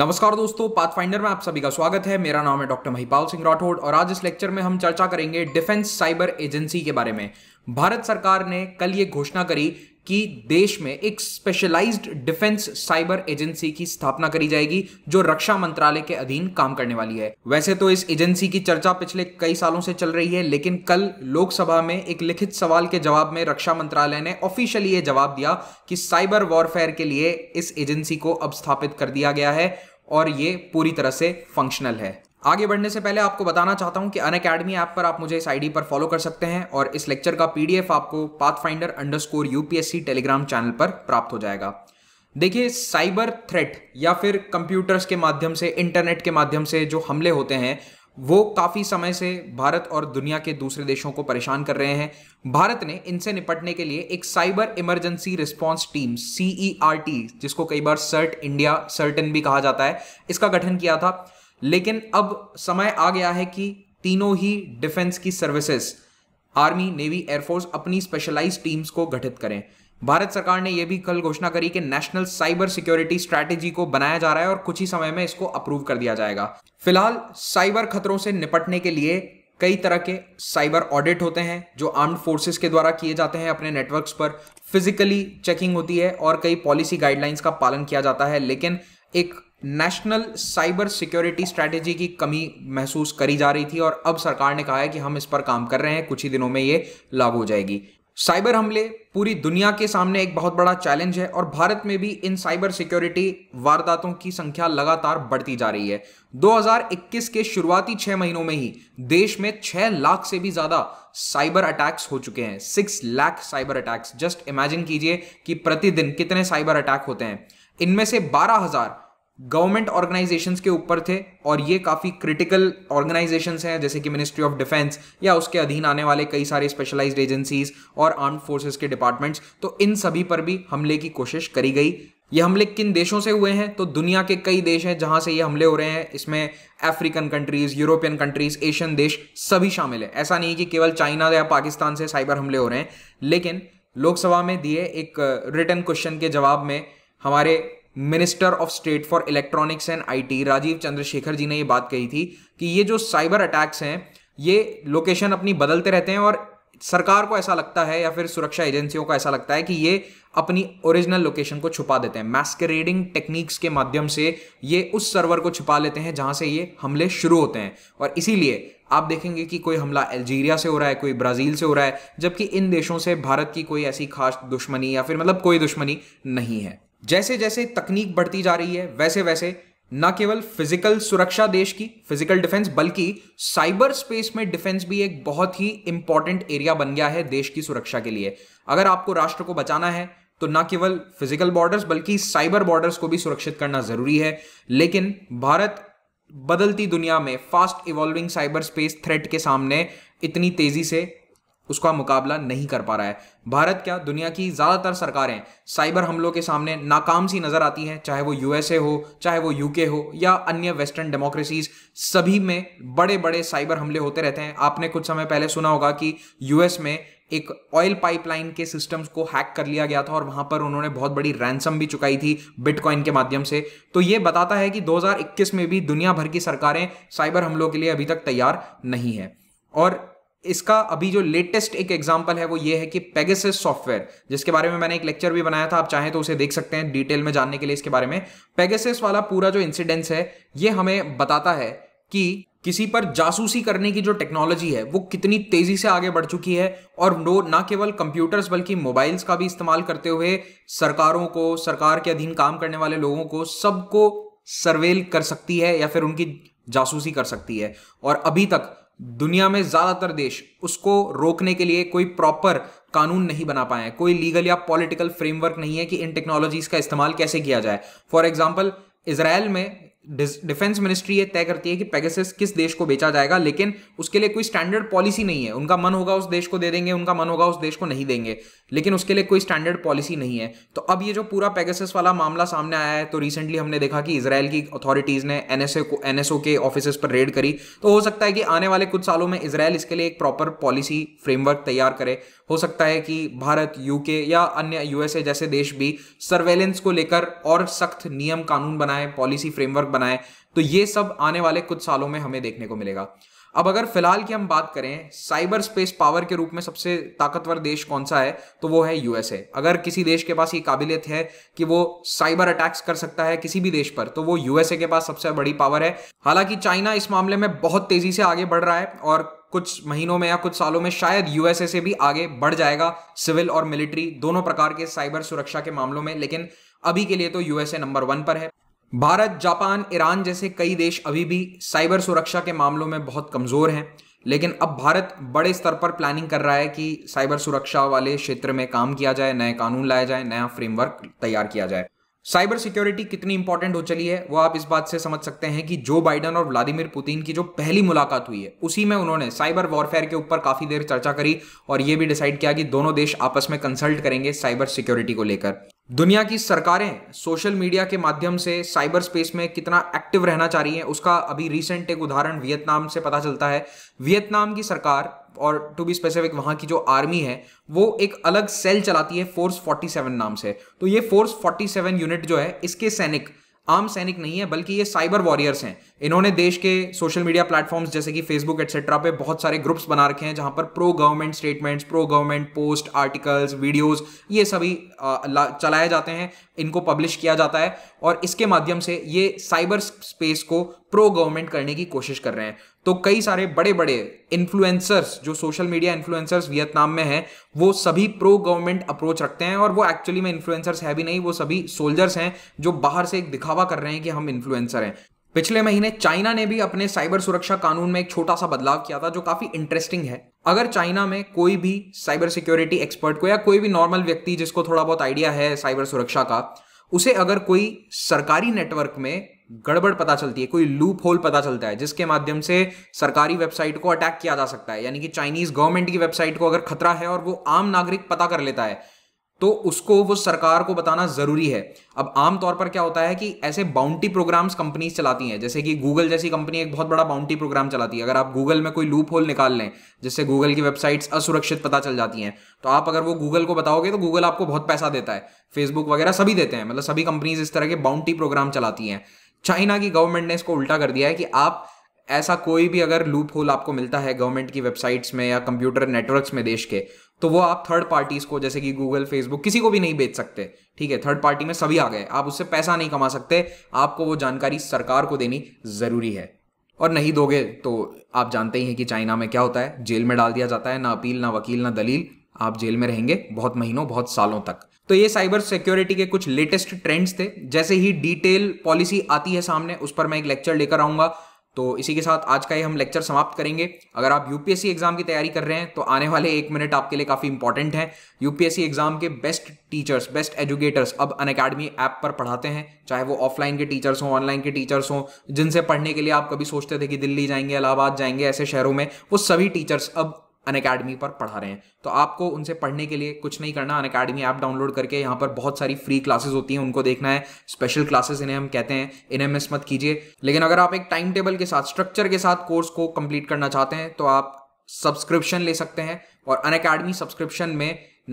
नमस्कार दोस्तों पाथफाइंडर में आप सभी का स्वागत है मेरा नाम है डॉक्टर महिपाल सिंह राठौड़ और आज इस लेक्चर में हम चर्चा करेंगे डिफेंस साइबर एजेंसी के बारे में भारत सरकार ने कल ये घोषणा करी कि देश में एक स्पेशलाइज्ड डिफेंस साइबर एजेंसी की स्थापना करी जाएगी जो रक्षा मंत्रालय के अधीन काम करने वाली है वैसे तो इस एजेंसी की चर्चा पिछले कई सालों से चल रही है लेकिन कल लोकसभा में एक लिखित सवाल के जवाब में रक्षा मंत्रालय ने ऑफिशियली ये जवाब दिया कि साइबर वॉरफेयर के लिए इस एजेंसी को अब स्थापित कर दिया गया है और ये पूरी तरह से फंक्शनल है आगे बढ़ने से पहले आपको बताना चाहता हूं कि अन अकेडमी ऐप पर आप मुझे इस आईडी पर फॉलो कर सकते हैं और इस लेक्चर का पीडीएफ आपको path finder underscore UPSC telegram channel पर प्राप्त हो जाएगा देखिए साइबर थ्रेट या फिर कंप्यूटर्स के माध्यम से इंटरनेट के माध्यम से जो हमले होते हैं वो काफ़ी समय से भारत और दुनिया के दूसरे देशों को परेशान कर रहे हैं भारत ने इनसे निपटने के लिए एक cyber emergency response team C जिसको कई बार सर्ट इंडिया सर्टन भी कहा जाता है इसका गठन किया था लेकिन अब समय आ गया है कि तीनों ही डिफेंस की सर्विसेज आर्मी नेवी एयरफोर्स अपनी स्पेशलाइज टीम्स को गठित करें भारत सरकार ने यह भी कल घोषणा करी कि नेशनल साइबर सिक्योरिटी स्ट्रैटेजी को बनाया जा रहा है और कुछ ही समय में इसको अप्रूव कर दिया जाएगा फिलहाल साइबर खतरों से निपटने के लिए कई तरह के साइबर ऑडिट होते हैं जो आर्म्ड फोर्सेस के द्वारा किए जाते हैं अपने नेटवर्क्स पर फिजिकली चेकिंग होती है और कई पॉलिसी गाइडलाइंस का पालन किया जाता है लेकिन एक नेशनल साइबर सिक्योरिटी स्ट्रैटेजी की कमी महसूस करी जा रही थी और अब सरकार ने कहा है कि हम इस पर काम कर रहे हैं कुछ ही दिनों में ये लागू हो जाएगी साइबर हमले पूरी दुनिया के सामने एक बहुत बड़ा चैलेंज है और भारत में भी इन साइबर सिक्योरिटी वारदातों की संख्या लगातार बढ़ती जा रही है 2021 के शुरुआती छह महीनों में ही देश में छह लाख से भी ज्यादा साइबर अटैक्स हो चुके हैं six lakh cyber attacks just imagine कीजिए कि प्रतिदिन कितने साइबर अटैक होते हैं इनमें से बारह हजार गवर्नमेंट ऑर्गेनाइजेशन के ऊपर थे और ये काफ़ी क्रिटिकल ऑर्गेनाइजेशन हैं जैसे कि मिनिस्ट्री ऑफ डिफेंस या उसके अधीन आने वाले कई सारे स्पेशलाइज एजेंसीज और आर्म फोर्सेज के डिपार्टमेंट्स तो इन सभी पर भी हमले की कोशिश करी गई ये हमले किन देशों से हुए हैं तो दुनिया के कई देश हैं जहां से ये हमले हो रहे हैं इसमें African countries European countries Asian देश सभी शामिल है ऐसा नहीं कि केवल चाइना या पाकिस्तान से साइबर हमले हो रहे हैं लेकिन लोकसभा में दिए एक रिटर्न क्वेश्चन के जवाब में हमारे minister of state for electronics and IT Rajeev Chandrasekhar ji ने ये बात कही थी कि ये जो साइबर अटैक्स हैं ये लोकेशन अपनी बदलते रहते हैं और सरकार को ऐसा लगता है या फिर सुरक्षा एजेंसियों को ऐसा लगता है कि ये अपनी ओरिजिनल लोकेशन को छुपा देते हैं मैस्करेडिंग टेक्निक्स के माध्यम से ये उस सर्वर को छुपा लेते हैं जहां से ये हमले शुरू होते हैं और इसीलिए आप देखेंगे कि कोई हमला अल्जीरिया से हो रहा है कोई ब्राज़ील से हो रहा है जबकि इन देशों से भारत की कोई ऐसी खास दुश्मनी या फिर मतलब कोई दुश्मनी नहीं है जैसे जैसे तकनीक बढ़ती जा रही है वैसे वैसे न केवल फिजिकल सुरक्षा देश की फिजिकल डिफेंस बल्कि साइबर स्पेस में डिफेंस भी एक बहुत ही इंपॉर्टेंट एरिया बन गया है देश की सुरक्षा के लिए अगर आपको राष्ट्र को बचाना है तो न केवल फिजिकल बॉर्डर्स बल्कि साइबर बॉर्डर्स को भी सुरक्षित करना जरूरी है लेकिन भारत बदलती दुनिया में fast evolving cyber space threat के सामने इतनी तेजी से उसका मुकाबला नहीं कर पा रहा है भारत क्या दुनिया की ज़्यादातर सरकारें साइबर हमलों के सामने नाकाम सी नज़र आती हैं चाहे वो यूएसए हो चाहे वो यूके हो या अन्य वेस्टर्न डेमोक्रेसीज सभी में बड़े बड़े साइबर हमले होते रहते हैं आपने कुछ समय पहले सुना होगा कि यूएस में एक ऑयल पाइपलाइन के सिस्टम्स को हैक कर लिया गया था और वहां पर उन्होंने बहुत बड़ी रैंसम भी चुकाई थी बिटकॉइन के माध्यम से तो ये बताता है कि 2021 में भी दुनिया भर की सरकारें साइबर हमलों के लिए अभी तक तैयार नहीं है और इसका अभी जो लेटेस्ट एक एग्जाम्पल है वो ये है कि पेगेसिस सॉफ्टवेयर जिसके बारे में मैंने एक लेक्चर भी बनाया था आप चाहें तो उसे देख सकते हैं डिटेल में जानने के लिए इसके बारे में पेगेसिस वाला पूरा जो इंसिडेंस है ये हमें बताता है कि किसी पर जासूसी करने की जो टेक्नोलॉजी है वो कितनी तेजी से आगे बढ़ चुकी है और नो ना केवल कंप्यूटर्स बल्कि मोबाइल्स का भी इस्तेमाल करते हुए सरकारों को सरकार के अधीन काम करने वाले लोगों को सबको सर्वेल कर सकती है या फिर उनकी जासूसी कर सकती है और अभी तक दुनिया में ज़्यादातर देश उसको रोकने के लिए कोई प्रॉपर कानून नहीं बना पाए हैं कोई लीगल या पॉलिटिकल फ्रेमवर्क नहीं है कि इन टेक्नोलॉजीज का इस्तेमाल कैसे किया जाए फॉर एग्जाम्पल इसराइल में डिफेंस मिनिस्ट्री ये तय करती है कि पेगासस किस देश को बेचा जाएगा लेकिन उसके लिए कोई स्टैंडर्ड पॉलिसी नहीं है उनका मन होगा उस देश को दे देंगे उनका मन होगा उस देश को नहीं देंगे लेकिन उसके लिए कोई स्टैंडर्ड पॉलिसी नहीं है तो अब ये जो पूरा पेगासस वाला मामला सामने आया है तो रिसेंटली हमने देखा कि इसराइल की अथॉरिटीज़ ने एन को एन के ऑफिस पर रेड करी तो हो सकता है कि आने वाले कुछ सालों में इसराइल इसके लिए एक प्रॉपर पॉलिसी फ्रेमवर्क तैयार करे हो सकता है कि भारत यूके या अन्य यूएसए जैसे देश भी सर्वेलेंस को लेकर और सख्त नियम कानून बनाए पॉलिसी फ्रेमवर्क बनाए तो ये सब आने वाले कुछ सालों में हमें देखने को मिलेगा अब अगर फिलहाल की हम बात करें साइबर स्पेस पावर के रूप में सबसे ताकतवर देश कौन सा है तो वो है यूएसए अगर किसी देश के पास ये काबिलियत है कि वो साइबर अटैक्स कर सकता है किसी भी देश पर तो वो यूएसए के पास सबसे बड़ी पावर है हालांकि चाइना इस मामले में बहुत तेजी से आगे बढ़ रहा है और कुछ महीनों में या कुछ सालों में शायद यूएसए से भी आगे बढ़ जाएगा सिविल और मिलिट्री दोनों प्रकार के साइबर सुरक्षा के मामलों में लेकिन अभी के लिए तो यूएसए नंबर वन पर है भारत जापान ईरान जैसे कई देश अभी भी साइबर सुरक्षा के मामलों में बहुत कमज़ोर हैं लेकिन अब भारत बड़े स्तर पर प्लानिंग कर रहा है कि साइबर सुरक्षा वाले क्षेत्र में काम किया जाए नए कानून लाया जाए नया फ्रेमवर्क तैयार किया जाए साइबर सिक्योरिटी कितनी इंपॉर्टेंट हो चली है वो आप इस बात से समझ सकते हैं कि जो बाइडन और व्लादिमीर पुतिन की जो पहली मुलाकात हुई है उसी में उन्होंने साइबर वॉरफेयर के ऊपर काफी देर चर्चा करी और ये भी डिसाइड किया कि दोनों देश आपस में कंसल्ट करेंगे साइबर सिक्योरिटी को लेकर दुनिया की सरकारें सोशल मीडिया के माध्यम से साइबर स्पेस में कितना एक्टिव रहना चाह रही हैं उसका अभी रिसेंट एक उदाहरण वियतनाम से पता चलता है वियतनाम की सरकार और टू बी स्पेसिफिक वहां की जो आर्मी है वो एक अलग सेल चलाती है फोर्स 47 नाम से तो ये फोर्स 47 यूनिट जो है इसके सैनिक आम सैनिक नहीं है बल्कि ये साइबर वॉरियर्स हैं इन्होंने देश के सोशल मीडिया प्लेटफॉर्म्स जैसे कि फेसबुक एक्सेट्रा पे बहुत सारे ग्रुप्स बना रखे हैं जहां पर pro government statements pro government post articles videos ये सभी चलाए जाते हैं इनको पब्लिश किया जाता है और इसके माध्यम से ये साइबर स्पेस को प्रो गवर्नमेंट करने की कोशिश कर रहे हैं तो कई सारे बड़े बड़े इन्फ्लुएंसर्स जो सोशल मीडिया इन्फ्लुएंसर्स वियतनाम में हैं वो सभी प्रो गवर्नमेंट अप्रोच रखते हैं और वो एक्चुअली में इन्फ्लुएंसर्स है भी नहीं वो सभी सोल्जर्स हैं जो बाहर से एक दिखावा कर रहे हैं कि हम इन्फ्लुएंसर हैं पिछले महीने चाइना ने भी अपने साइबर सुरक्षा कानून में एक छोटा सा बदलाव किया था जो काफी इंटरेस्टिंग है अगर चाइना में कोई भी साइबर सिक्योरिटी एक्सपर्ट को या कोई भी नॉर्मल व्यक्ति जिसको थोड़ा बहुत आइडिया है साइबर सुरक्षा का उसे अगर कोई सरकारी नेटवर्क में गड़बड़ पता चलती है कोई लूप होल पता चलता है जिसके माध्यम से सरकारी वेबसाइट को अटैक किया जा सकता है यानी कि चाइनीज गवर्नमेंट की वेबसाइट को अगर खतरा है और वो आम नागरिक पता कर लेता है तो उसको वो सरकार को बताना जरूरी है अब आमतौर पर क्या होता है कि ऐसे बाउंटी प्रोग्राम्स कंपनीज चलाती हैं जैसे कि गूगल जैसी कंपनी एक बहुत बड़ा बाउंटी प्रोग्राम चलाती है अगर आप गूगल में कोई लूप होल निकाल लें जिससे गूगल की वेबसाइट्स असुरक्षित पता चल जाती हैं तो आप अगर वो गूगल को बताओगे तो गूगल आपको बहुत पैसा देता है फेसबुक वगैरह सभी देते हैं मतलब सभी कंपनीज इस तरह के बाउंटी प्रोग्राम चलाती हैं चाइना की गवर्नमेंट ने इसको उल्टा कर दिया है कि आप ऐसा कोई भी अगर लूप होल आपको मिलता है गवर्नमेंट की वेबसाइट्स में या कंप्यूटर नेटवर्क्स में देश के तो वो आप थर्ड पार्टीज को जैसे कि गूगल फेसबुक किसी को भी नहीं बेच सकते ठीक है थर्ड पार्टी में सभी आ गए आप उससे पैसा नहीं कमा सकते आपको वो जानकारी सरकार को देनी ज़रूरी है और नहीं दोगे तो आप जानते ही हैं कि चाइना में क्या होता है जेल में डाल दिया जाता है ना अपील ना वकील ना दलील आप जेल में रहेंगे बहुत महीनों बहुत सालों तक तो ये साइबर सिक्योरिटी के कुछ लेटेस्ट ट्रेंड्स थे जैसे ही डिटेल पॉलिसी आती है सामने उस पर मैं एक लेक्चर लेकर आऊंगा तो इसी के साथ आज का ये हम लेक्चर समाप्त करेंगे अगर आप यूपीएससी एग्जाम की तैयारी कर रहे हैं तो आने वाले एक मिनट आपके लिए काफी इंपॉर्टेंट है यूपीएससी एग्जाम के बेस्ट टीचर्स बेस्ट एजुकेटर्स अब अन अकेडमी ऐप पर पढ़ाते हैं चाहे वो ऑफलाइन के टीचर्स हों ऑनलाइन के टीचर्स हों जिनसे पढ़ने के लिए आप कभी सोचते थे कि दिल्ली जाएंगे इलाहाबाद जाएंगे ऐसे शहरों में वो सभी टीचर्स अब अन अकेडमी पर पढ़ा रहे हैं तो आपको उनसे पढ़ने के लिए कुछ नहीं करना अन अकेडमी ऐप डाउनलोड करके यहाँ पर बहुत सारी फ्री क्लासेस होती हैं उनको देखना है स्पेशल क्लासेस इन्हें हम कहते हैं इन्हें मिस मत कीजिए लेकिन अगर आप एक टाइम टेबल के साथ स्ट्रक्चर के साथ कोर्स को कंप्लीट करना चाहते हैं तो आप सब्सक्रिप्शन ले सकते हैं और अन अकेडमी सब्सक्रिप्शन में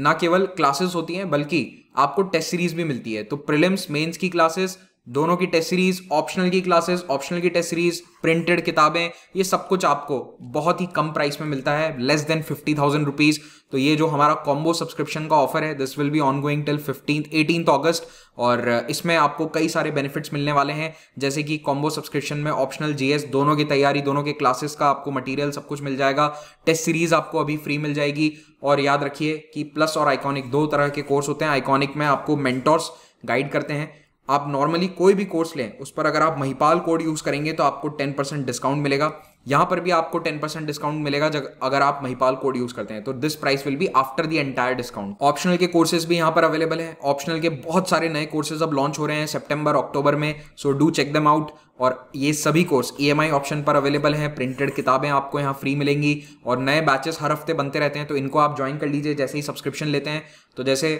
ना केवल क्लासेस होती हैं बल्कि आपको टेस्ट सीरीज भी मिलती है तो प्रिलिम्स मेंस की क्लासेस दोनों की टेस्ट सीरीज ऑप्शनल की क्लासेस ऑप्शनल की टेस्ट सीरीज प्रिंटेड किताबें ये सब कुछ आपको बहुत ही कम प्राइस में मिलता है less than fifty thousand rupees तो ये जो हमारा कॉम्बो सब्सक्रिप्शन का ऑफर है this will be ongoing till fifteen eighteen August और uh, इसमें आपको कई सारे बेनिफिट्स मिलने वाले हैं जैसे कि कॉम्बो सब्सक्रिप्शन में ऑप्शनल जीएस दोनों की तैयारी दोनों के क्लासेस का आपको मटेरियल सब कुछ मिल जाएगा टेस्ट सीरीज आपको अभी फ्री मिल जाएगी और याद रखिए कि प्लस और आइकॉनिक दो तरह के कोर्स होते हैं आइकॉनिक में आपको मेंटोर्स गाइड करते हैं आप नॉर्मली कोई भी कोर्स लें उस पर अगर आप महिपाल कोड यूज़ करेंगे तो आपको टेन परसेंट डिस्काउंट मिलेगा यहाँ पर भी आपको टेन परसेंट डिस्काउंट मिलेगा जब अगर आप महिपाल कोड यूज़ करते हैं तो this price will be after the entire discount optional के कोर्सेज भी यहाँ पर अवेलेबल हैं ऑप्शनल के बहुत सारे नए कोर्सेज अब लॉन्च हो रहे हैं सेप्टेंबर अक्टूबर में so do check them out और ये सभी कोर्स ई ऑप्शन पर अवेलेबल हैं प्रिंटेड किताबें आपको यहाँ फ्री मिलेंगी और नए बैचेस हर हफ्ते बनते रहते हैं तो इनको आप ज्वाइन कर लीजिए जैसे ही सब्सक्रिप्शन लेते हैं तो जैसे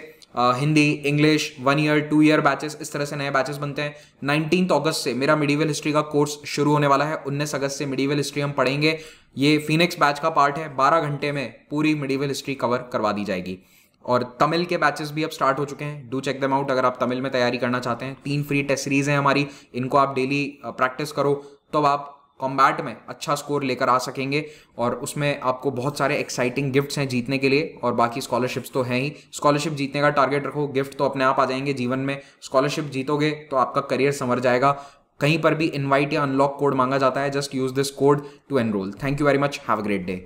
Hindi English one year two year batches इस तरह से नए बैचेस बनते हैं नाइनटीन अगस्त से मेरा मिडीवल हिस्ट्री का कोर्स शुरू होने वाला है उन्नीस अगस्त से मिडीवल हिस्ट्री हम पढ़ेंगे ये फिनिक्स बैच का पार्ट है बारह घंटे में पूरी मिडीवल हिस्ट्री कवर करवा दी जाएगी और तमिल के बैचेस भी अब स्टार्ट हो चुके हैं डू चेक दम आउट अगर आप तमिल में तैयारी करना चाहते हैं तीन फ्री टेस्ट सीरीज हैं हमारी इनको आप डेली प्रैक्टिस करो तो आप कॉम्बैट में अच्छा स्कोर लेकर आ सकेंगे और उसमें आपको बहुत सारे एक्साइटिंग गिफ्ट्स हैं जीतने के लिए और बाकी स्कॉलरशिप्स तो हैं ही स्कॉलरशिप जीतने का टारगेट रखो गिफ्ट तो अपने आप आ जाएंगे जीवन में स्कॉलरशिप जीतोगे तो आपका करियर संवर जाएगा कहीं पर भी इनवाइट या अनलॉक कोड मांगा जाता है just use this code to enrol thank you very much have a great day